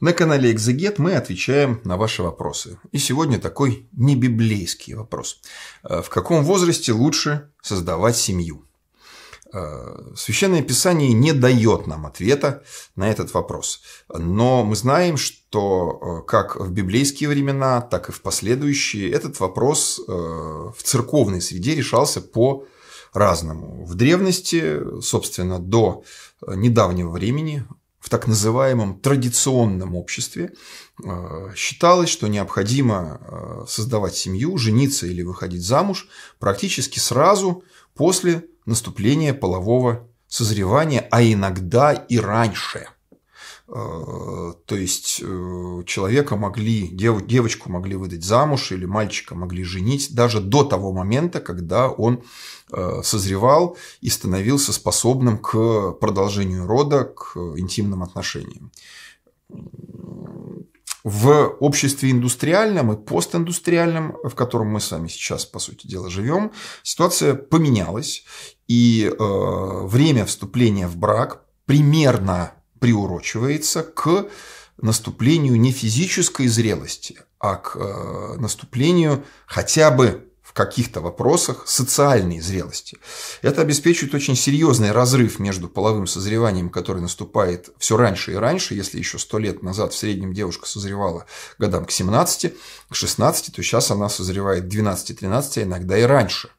На канале Экзегет мы отвечаем на ваши вопросы. И сегодня такой небиблейский вопрос. Э, в каком возрасте лучше создавать семью? Э, Священное Писание не дает нам ответа на этот вопрос. Но мы знаем, что э, как в библейские времена, так и в последующие этот вопрос в церковной среде решался по разному. В древности, собственно, до недавнего времени в так называемом традиционном обществе э, считалось, что необходимо э, создавать семью, жениться или выходить замуж практически сразу после наступления полового созревания, а иногда и раньше – Э, то есть э, человека могли, девочку могли выдать замуж или мальчика могли женить даже до того момента, когда он э, созревал и становился способным к продолжению рода, к интимным отношениям. В обществе индустриальном и постиндустриальном, в котором мы с вами сейчас, по сути дела, живем, ситуация поменялась, и время вступления в брак примерно приурочивается к наступлению не физической зрелости, а к э, наступлению хотя бы в каких-то вопросах социальной зрелости. Это обеспечивает очень серьезный разрыв между половым созреванием, который наступает все раньше и раньше. Если еще сто лет назад в среднем девушка созревала годам к 17, к 16, то сейчас она созревает к 12-13, а иногда и раньше.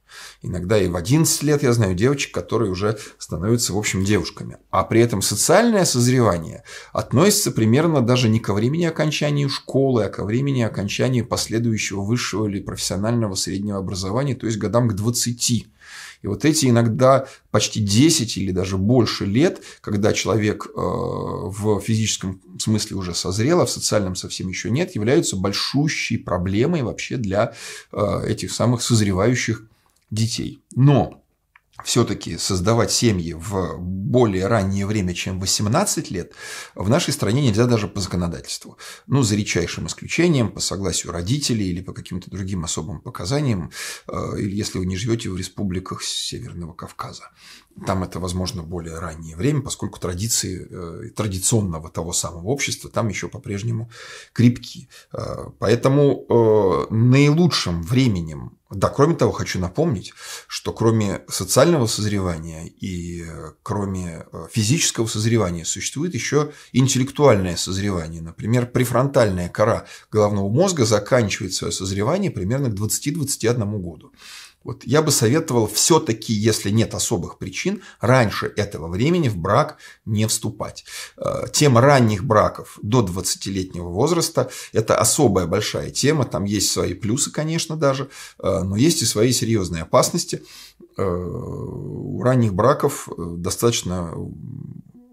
Иногда и в 11 лет я знаю девочек, которые уже становятся, в общем, девушками. А при этом социальное созревание относится примерно даже не ко времени окончания школы, а ко времени окончания последующего высшего или профессионального среднего образования, то есть годам к 20. И вот эти иногда почти 10 или даже больше лет, когда человек э, в физическом смысле уже созрел, а в социальном совсем еще нет, являются большущей проблемой вообще для э, этих самых созревающих детей. Но все-таки создавать семьи в более раннее время, чем 18 лет, в нашей стране нельзя даже по законодательству. Ну, за редчайшим исключением, по согласию родителей или по каким-то другим особым показаниям, э, или если вы не живете в республиках Северного Кавказа. Там это, возможно, более раннее время, поскольку традиции э, традиционного того самого общества там еще по-прежнему крепки. Э, поэтому наилучшим временем да, кроме того, хочу напомнить, что кроме социального созревания и кроме э, физического созревания существует еще интеллектуальное созревание. Например, префронтальная кора головного мозга заканчивает свое созревание примерно к 20-21 году. Вот я бы советовал все-таки, если нет особых причин, раньше этого времени в брак не вступать. Э, тема ранних браков до 20-летнего возраста – это особая большая тема. Там есть свои плюсы, конечно, даже, э, но есть и свои серьезные опасности. Э, у ранних браков достаточно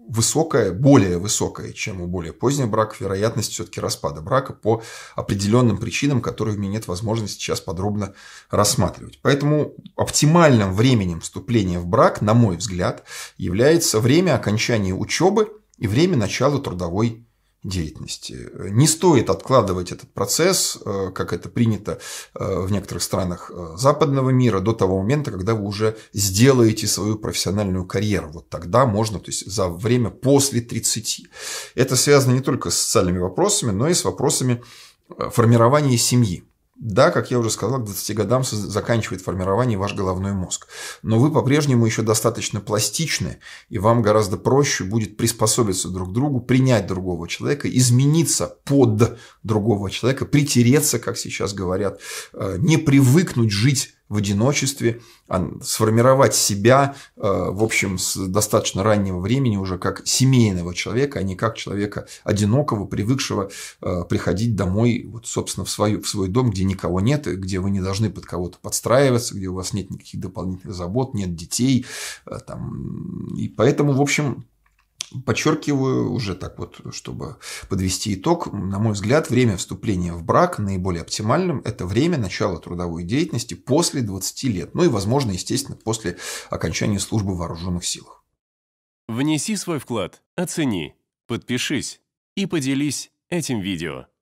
высокая, более высокая, чем у более поздних браков, вероятность все-таки распада брака по определенным причинам, которые у меня нет возможности сейчас подробно рассматривать. Поэтому оптимальным временем вступления в брак, на мой взгляд, является время окончания учебы и время начала трудовой деятельности. Не стоит откладывать этот процесс, э, как это принято э, в некоторых странах э, западного мира, до того момента, когда вы уже сделаете свою профессиональную карьеру. Вот тогда можно, то есть за время после 30. Это связано не только с социальными вопросами, но и с вопросами формирования семьи. Да, как я уже сказал, к 20 годам заканчивает формирование ваш головной мозг. Но вы по-прежнему еще достаточно пластичны, и вам гораздо проще будет приспособиться друг к другу, принять другого человека, измениться под другого человека, притереться, как сейчас говорят, э, не привыкнуть жить в одиночестве, а сформировать себя, э, в общем, с достаточно раннего времени уже как семейного человека, а не как человека одинокого, привыкшего э, приходить домой, вот, собственно, в, свою, в свой дом, где никого нет, где вы не должны под кого-то подстраиваться, где у вас нет никаких дополнительных забот, нет детей. Э, там. И поэтому, в общем, Подчеркиваю уже так вот, чтобы подвести итог, на мой взгляд, время вступления в брак наиболее оптимальным – это время начала трудовой деятельности после 20 лет, ну и, возможно, естественно, после окончания службы в вооруженных силах. Внеси свой вклад, оцени, подпишись и поделись этим видео.